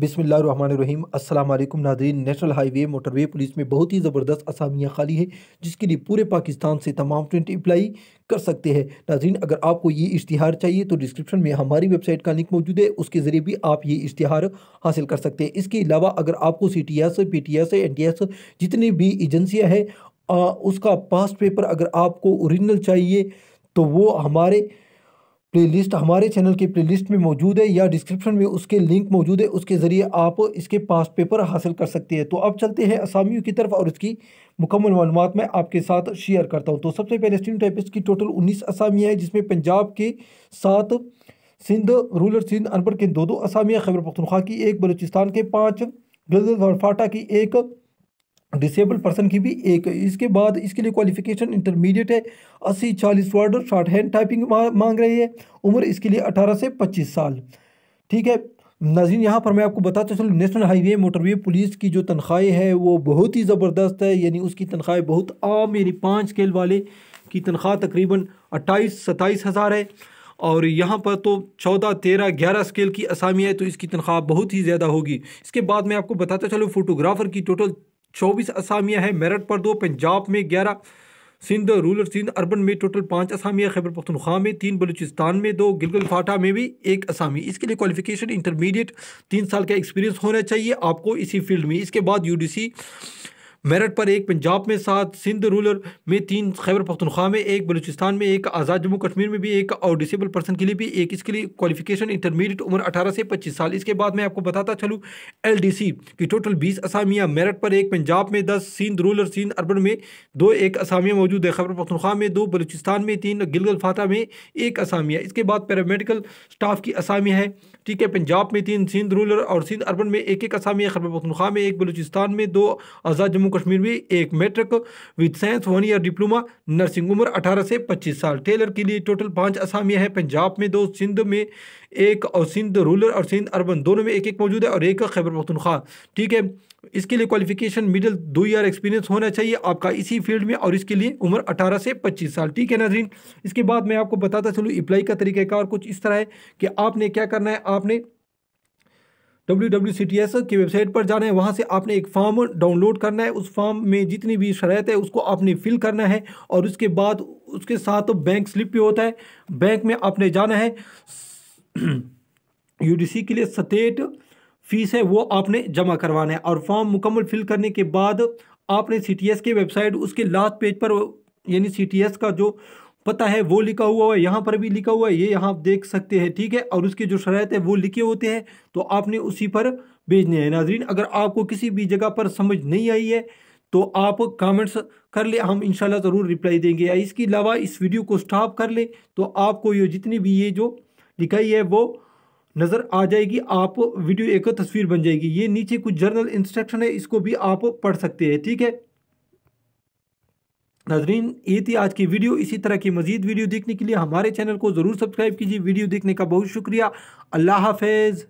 بسم اللہ الرحمن الرحیم السلام علیکم ناظرین national highway motorway police میں بہت ہی زبردست اسامیاں خالی ہیں جس کے لیے پورے پاکستان سے تمام ٹرینٹ اپلائی کر سکتے ہیں ناظرین اگر آپ کو یہ اشتہار چاہیے تو ڈسکرپشن میں ہماری ویب سائٹ کا لنک موجود ہے اس کے ذریعے بھی آپ یہ اشتہار حاصل کر سکتے ہیں اس کے علاوہ اگر آپ کو C T S P T S N T S جتنی بھی ایجنسیاں ہیں اس کا پاسٹ پیپر اگر آپ کو اوریجنل چاہیے تو وہ ہمارے پلے لسٹ ہمارے چینل کے پلے لسٹ میں موجود ہے یا ڈسکرپشن میں اس کے لنک موجود ہے اس کے ذریعے آپ اس کے پاس پیپر حاصل کر سکتے ہیں تو اب چلتے ہیں اسامیوں کی طرف اور اس کی مکمل معلومات میں آپ کے ساتھ شیئر کرتا ہوں تو سب سے پہلے اسٹیم ٹائپس کی ٹوٹل انیس اسامیہ ہیں جس میں پنجاب کے ساتھ سندھ رولر سندھ انپر کے دو دو اسامیہ خیبر پختونخوا کی ایک بلوچستان کے پانچ اور فاٹا کی ایک ڈسیبل پرسن کی بھی ایک ہے اس کے بعد اس کے لیے کوالیفیکیشن انٹرمیڈیٹ ہے اسی چالیس ورڈ شارٹ ہینڈ ٹائپنگ مانگ رہی ہے عمر اس کے لیے اٹھارہ سے پچیس سال ٹھیک ہے ناظرین یہاں پر میں آپ کو بتاتا چلوں national highway motorway police کی جو تنخواہ ہے وہ بہت ہی زبردست ہے یعنی اس کی تنخواہیں بہت عام یعنی پانچ اسکیل والے کی تنخواہ تقریباً اٹھائیس ستائیس ہزار ہے اور یہاں پر تو چودہ تیرہ گیارہ اسکیل کی اسامی ہے تو اس کی تنخواہ بہت ہی زیادہ ہوگی اس کے بعد میں آپ کو بتاتا چلو فوٹوگرافر کی ٹوٹل چوبیس اسامیہ ہیں میرٹ پر دو پنجاب میں گیارہ سندھ رولر سندھ اربن میں ٹوٹل پانچ اسامیہ خیبر پختونخوا میں تین بلوچستان میں دو گلگل فاٹا میں بھی ایک اسامی اس کے لیے کوالیفیکیشن انٹرمیڈیٹ تین سال کا ایکسپیرینس ہونا چاہیے آپ کو اسی فیلڈ میں اس کے بعد یو ڈی سی میرٹ پر ایک پنجاب میں سات سندھ رولر میں تین خیبر پختونخوا میں ایک بلوچستان میں ایک آزاد جموں کشمیر میں بھی ایک اور ڈسیبل پرسن کے لیے بھی ایک اس کے لیے کوالیفیکیشن انٹرمیڈیٹ عمر اٹھارہ سے پچیس سال اس کے بعد میں آپ کو بتاتا چلوں ایل ڈی سی کی ٹوٹل بیس اسامیہ میرٹ پر ایک پنجاب میں دس سندھ رولر سندھ اربن میں دو ایک اسامیہ موجود ہے خیبر پختونخوا میں دو بلوچستان میں تین گلگل فاتح میں ایک اسامیہ اس کے بعد پیرامیڈیکل اسٹاف کی اسامیہ ہے ٹھیک ہے پنجاب میں تین سندھ رولر اور سندھ اربن میں ایک ایک اسامیہ خیبر پختونخوا میں ایک بلوچستان میں دو آزاد جموں کشمیر میں ایک matric with science one year diploma nursing عمر اٹھارہ سے پچیس سال ٹیلر کے لیے ٹوٹل پانچ اسامیاں ہیں پنجاب میں دو سندھ میں ایک اور سندھ رولر اور سندھ اربن دونوں میں ایک ایک موجود ہے اور ایک خیبر پختونخوا ٹھیک ہے اس کے لیے کوالیفیکیشن مڈل دو ایئر ایکسپیرینس ہونا چاہیے آپ کا اسی فیلڈ میں اور اس کے لیے عمر اٹھارہ سے پچیس سال ٹھیک ہے ناظرین اس کے بعد میں آپ کو بتاتا چلوں اپلائی کا طریقہ کار کچھ اس طرح ہے کہ آپ نے کیا کرنا ہے آپ نے W W C T S کی ویب سائٹ پر جانا ہے وہاں سے آپ نے ایک فارم ڈاؤن لوڈ کرنا ہے اس فارم میں جتنی بھی شرائط ہے اس کو آپ نے فل کرنا ہے اور اس کے بعد اس کے ساتھ بینک سلپ بھی ہوتا ہے بینک میں آپ نے جانا ہے یو ڈی سی کے لیے سٹیٹ فیس ہے وہ آپ نے جمع کروانا ہے اور فارم مکمل فل کرنے کے بعد آپ نے سی ٹی ایس کی ویب سائٹ اس کے لاسٹ پیج پر یعنی سی ٹی ایس کا جو پتہ ہے وہ لکھا ہوا ہے یہاں پر بھی لکھا ہوا ہے یہ یہاں آپ دیکھ سکتے ہیں ٹھیک ہے اور اس کے جو شرائط ہے وہ لکھے ہوتے ہیں تو آپ نے اسی پر بیجنے ہیں ناظرین اگر آپ کو کسی بھی جگہ پر سمجھ نہیں آئی ہے تو آپ کامنٹس کر لیں ہم انشاءاللہ ضرور رپلائی دیں گے اس کے علاوہ اس ویڈیو کو سٹاپ کر لیں تو آپ کو یہ جتنی بھی یہ جو لکھائی ہے وہ نظر آ جائے گی آپ ویڈیو ایک تصویر بن جائے گی یہ نیچے کچھ جرنل انسٹرکشن ہے اس کو بھی آپ پڑھ سکتے ہیں ٹھیک ہے ناظرین یہ تھی آج کی ویڈیو اسی طرح کی مزید ویڈیو دیکھنے کے لیے ہمارے چینل کو ضرور سبسکرائب کیجیے ویڈیو دیکھنے کا بہت شکریہ اللہ حافظ